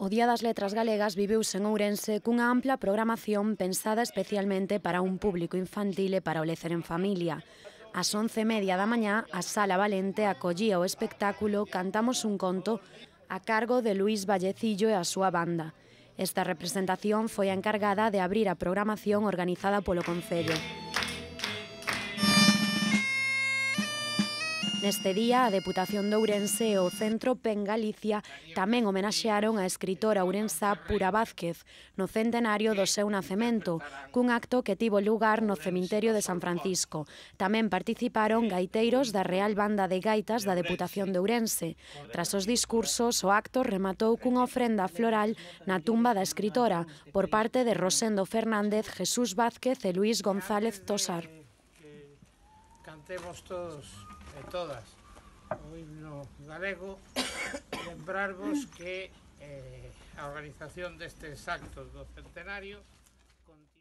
O Día das Letras Galegas viveuse en Ourense cunha ampla programación pensada especialmente para un público infantil e para o lecer en familia. As once e media da mañá, a Sala Valente acollía o espectáculo Cantamos un conto a cargo de Luís Vallecillo e a súa banda. Esta representación foi a encargada de abrir a programación organizada polo Concello. Neste día, a Deputación de Ourense e o Centro PEN Galicia tamén homenaxearon a escritora ourensa Pura Vázquez no centenario do seu nacemento, cun acto que tivo lugar no cementerio de San Francisco. Tamén participaron gaiteiros da Real Banda de Gaitas da Deputación de Ourense. Tras os discursos, o acto rematou cunha ofrenda floral na tumba da escritora por parte de Rosendo Fernández, Jesús Vázquez e Luis González Tosar. cantemos todos y todas o himno galego lembraros que la eh, organización de actos exacto centenario continua